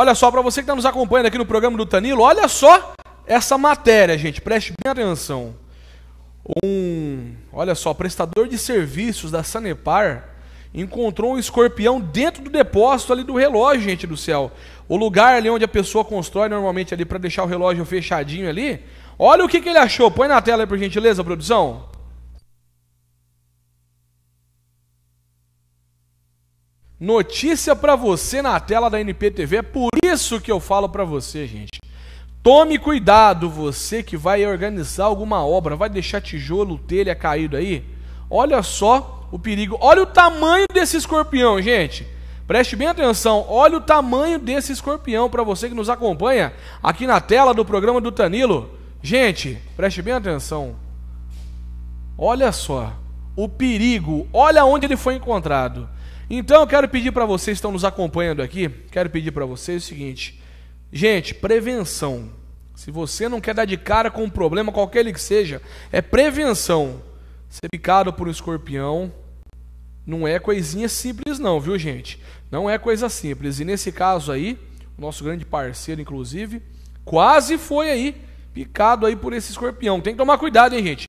Olha só, para você que está nos acompanhando aqui no programa do Tanilo, olha só essa matéria, gente, preste bem atenção. Um, olha só, prestador de serviços da Sanepar encontrou um escorpião dentro do depósito ali do relógio, gente do céu. O lugar ali onde a pessoa constrói normalmente ali para deixar o relógio fechadinho ali. Olha o que, que ele achou. Põe na tela aí por gentileza, produção. Notícia para você na tela da NPTV. É por isso que eu falo para você, gente. Tome cuidado, você que vai organizar alguma obra, vai deixar tijolo, telha caído aí. Olha só o perigo. Olha o tamanho desse escorpião, gente. Preste bem atenção. Olha o tamanho desse escorpião para você que nos acompanha aqui na tela do programa do Tanilo. Gente, preste bem atenção. Olha só o perigo. Olha onde ele foi encontrado. Então eu quero pedir para vocês que estão nos acompanhando aqui, quero pedir para vocês o seguinte: gente, prevenção. Se você não quer dar de cara com um problema, qualquer ele que seja, é prevenção. Ser picado por um escorpião não é coisinha simples, não, viu, gente? Não é coisa simples. E nesse caso aí, o nosso grande parceiro, inclusive, quase foi aí picado aí por esse escorpião. Tem que tomar cuidado, hein, gente?